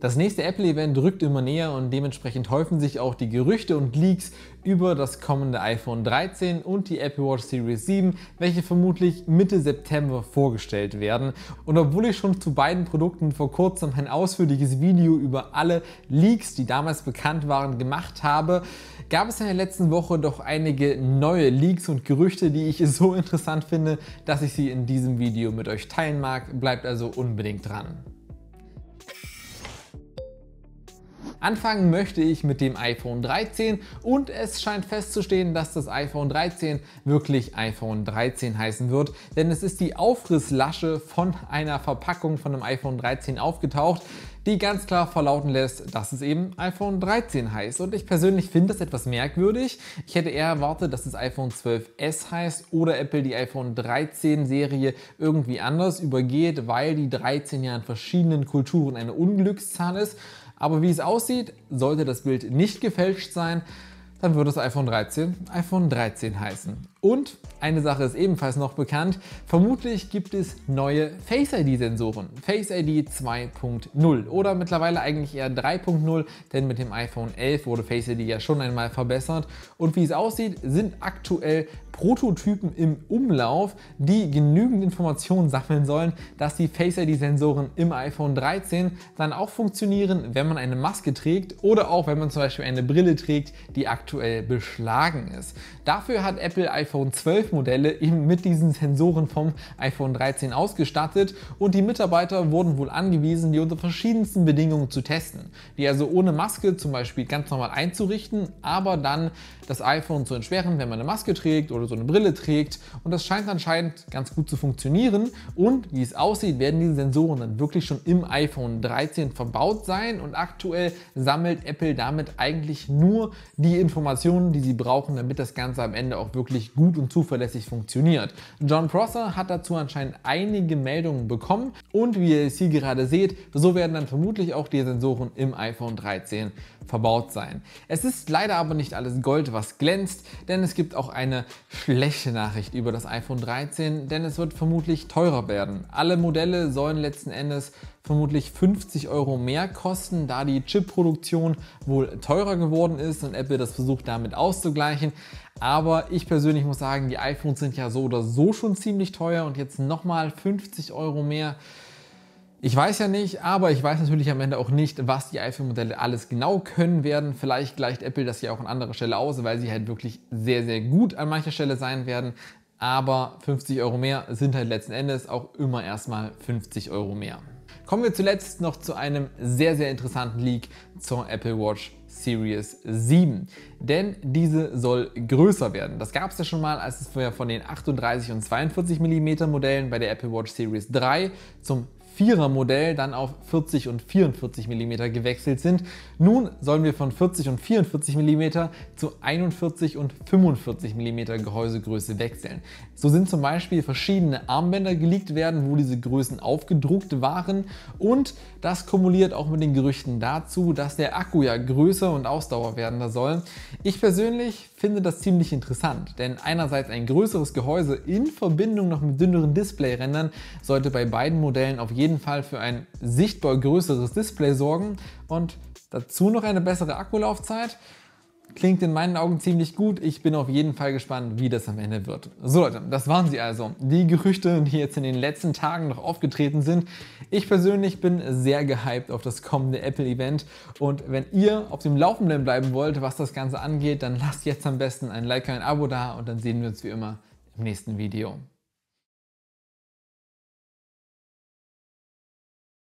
Das nächste Apple-Event rückt immer näher und dementsprechend häufen sich auch die Gerüchte und Leaks über das kommende iPhone 13 und die Apple Watch Series 7, welche vermutlich Mitte September vorgestellt werden. Und obwohl ich schon zu beiden Produkten vor kurzem ein ausführliches Video über alle Leaks, die damals bekannt waren, gemacht habe, gab es in der letzten Woche doch einige neue Leaks und Gerüchte, die ich so interessant finde, dass ich sie in diesem Video mit euch teilen mag. Bleibt also unbedingt dran. Anfangen möchte ich mit dem iPhone 13 und es scheint festzustehen, dass das iPhone 13 wirklich iPhone 13 heißen wird, denn es ist die Aufrisslasche von einer Verpackung von einem iPhone 13 aufgetaucht die ganz klar verlauten lässt, dass es eben iPhone 13 heißt. Und ich persönlich finde das etwas merkwürdig. Ich hätte eher erwartet, dass es iPhone 12S heißt oder Apple die iPhone 13 Serie irgendwie anders übergeht, weil die 13 ja in verschiedenen Kulturen eine Unglückszahl ist. Aber wie es aussieht, sollte das Bild nicht gefälscht sein, dann wird das iPhone 13 iPhone 13 heißen. Und eine Sache ist ebenfalls noch bekannt, vermutlich gibt es neue Face ID-Sensoren, Face ID 2.0 oder mittlerweile eigentlich eher 3.0, denn mit dem iPhone 11 wurde Face ID ja schon einmal verbessert. Und wie es aussieht, sind aktuell Prototypen im Umlauf, die genügend Informationen sammeln sollen, dass die Face ID-Sensoren im iPhone 13 dann auch funktionieren, wenn man eine Maske trägt oder auch wenn man zum Beispiel eine Brille trägt, die aktuell beschlagen ist. Dafür hat Apple iPhone iPhone 12 Modelle eben mit diesen Sensoren vom iPhone 13 ausgestattet und die Mitarbeiter wurden wohl angewiesen, die unter verschiedensten Bedingungen zu testen. Die also ohne Maske zum Beispiel ganz normal einzurichten, aber dann das iPhone zu entschweren, wenn man eine Maske trägt oder so eine Brille trägt. Und das scheint anscheinend ganz gut zu funktionieren. Und wie es aussieht, werden diese Sensoren dann wirklich schon im iPhone 13 verbaut sein. Und aktuell sammelt Apple damit eigentlich nur die Informationen, die sie brauchen, damit das Ganze am Ende auch wirklich gut und zuverlässig funktioniert. John Prosser hat dazu anscheinend einige Meldungen bekommen und wie ihr es hier gerade seht, so werden dann vermutlich auch die Sensoren im iPhone 13 verbaut sein. Es ist leider aber nicht alles Gold, was glänzt, denn es gibt auch eine schlechte Nachricht über das iPhone 13, denn es wird vermutlich teurer werden. Alle Modelle sollen letzten Endes vermutlich 50 Euro mehr kosten, da die Chipproduktion wohl teurer geworden ist und Apple das versucht damit auszugleichen. Aber ich persönlich muss sagen, die iPhones sind ja so oder so schon ziemlich teuer und jetzt nochmal 50 Euro mehr. Ich weiß ja nicht, aber ich weiß natürlich am Ende auch nicht, was die iPhone-Modelle alles genau können werden. Vielleicht gleicht Apple das ja auch an anderer Stelle aus, weil sie halt wirklich sehr, sehr gut an mancher Stelle sein werden. Aber 50 Euro mehr sind halt letzten Endes auch immer erstmal 50 Euro mehr. Kommen wir zuletzt noch zu einem sehr, sehr interessanten Leak zur Apple Watch Series 7. Denn diese soll größer werden. Das gab es ja schon mal, als es vorher von den 38 und 42 mm Modellen bei der Apple Watch Series 3 zum Vierer-Modell dann auf 40 und 44 mm gewechselt sind. Nun sollen wir von 40 und 44 mm zu 41 und 45 mm Gehäusegröße wechseln. So sind zum Beispiel verschiedene Armbänder geleakt werden, wo diese Größen aufgedruckt waren und das kumuliert auch mit den Gerüchten dazu, dass der Akku ja größer und ausdauer werdender soll. Ich persönlich finde das ziemlich interessant, denn einerseits ein größeres Gehäuse in Verbindung noch mit dünneren Displayrändern sollte bei beiden Modellen auf jeden jeden Fall für ein sichtbar größeres Display sorgen und dazu noch eine bessere Akkulaufzeit. Klingt in meinen Augen ziemlich gut. Ich bin auf jeden Fall gespannt, wie das am Ende wird. So Leute, das waren sie also. Die Gerüchte, die jetzt in den letzten Tagen noch aufgetreten sind. Ich persönlich bin sehr gehypt auf das kommende Apple-Event. Und wenn ihr auf dem Laufenden bleiben wollt, was das Ganze angeht, dann lasst jetzt am besten ein Like, ein Abo da und dann sehen wir uns wie immer im nächsten Video.